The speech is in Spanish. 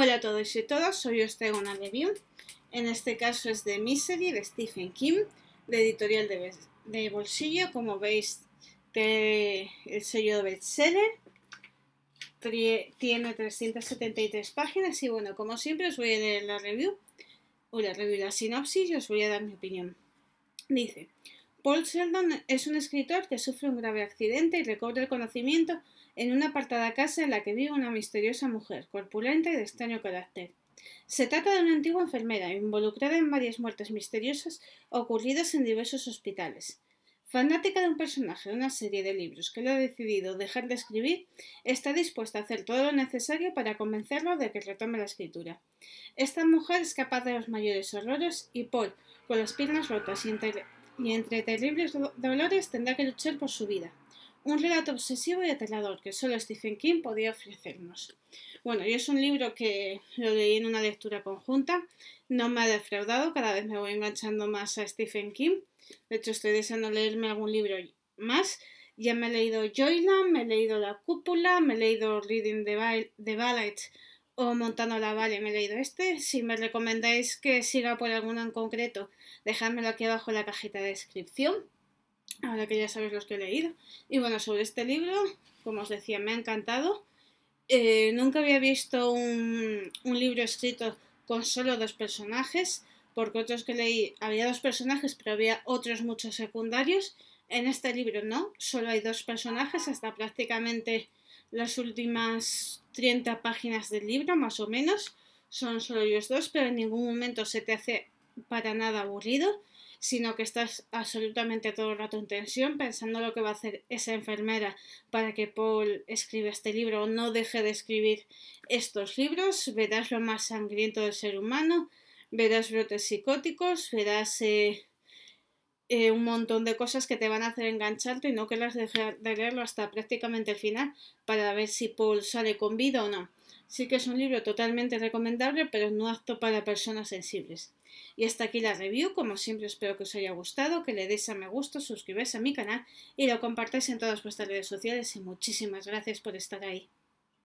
Hola a todos y todas, soy os una review. En este caso es de Misery de Stephen King, de editorial de, bolsillo, como veis, de el sello de bestseller. Tiene 373 páginas y bueno, como siempre os voy a leer la review, o la review, la sinopsis y os voy a dar mi opinión. Dice, Paul Sheldon es un escritor que sufre un grave accidente y recobra el conocimiento en una apartada casa en la que vive una misteriosa mujer, corpulenta y de extraño carácter. Se trata de una antigua enfermera involucrada en varias muertes misteriosas ocurridas en diversos hospitales. Fanática de un personaje de una serie de libros que le ha decidido dejar de escribir, está dispuesta a hacer todo lo necesario para convencerlo de que retome la escritura. Esta mujer es capaz de los mayores horrores y Paul, con las piernas rotas y y entre terribles dolores tendrá que luchar por su vida. Un relato obsesivo y aterrador que solo Stephen King podía ofrecernos. Bueno, yo es un libro que lo leí en una lectura conjunta, no me ha defraudado, cada vez me voy enganchando más a Stephen King. De hecho, estoy deseando leerme algún libro más. Ya me he leído Joyland, me he leído La Cúpula, me he leído Reading the, Ballet o Montano vale, me he leído este. Si me recomendáis que siga por alguno en concreto, dejadmelo aquí abajo en la cajita de descripción. Ahora que ya sabéis los que he leído. Y bueno, sobre este libro, como os decía, me ha encantado. Eh, nunca había visto un, un libro escrito con solo dos personajes, porque otros que leí había dos personajes, pero había otros muchos secundarios. En este libro no, solo hay dos personajes hasta prácticamente las últimas 30 páginas del libro, más o menos. Son solo ellos dos, pero en ningún momento se te hace para nada aburrido, sino que estás absolutamente todo el rato en tensión pensando lo que va a hacer esa enfermera para que Paul escriba este libro o no deje de escribir estos libros. Verás lo más sangriento del ser humano, verás brotes psicóticos, verás... Eh, eh, un montón de cosas que te van a hacer engancharte y no que las dejar de leerlo hasta prácticamente el final para ver si Paul sale con vida o no. Sí que es un libro totalmente recomendable, pero no apto para personas sensibles. Y hasta aquí la review, como siempre espero que os haya gustado, que le deis a me gusta, suscribáis a mi canal y lo compartáis en todas vuestras redes sociales y muchísimas gracias por estar ahí.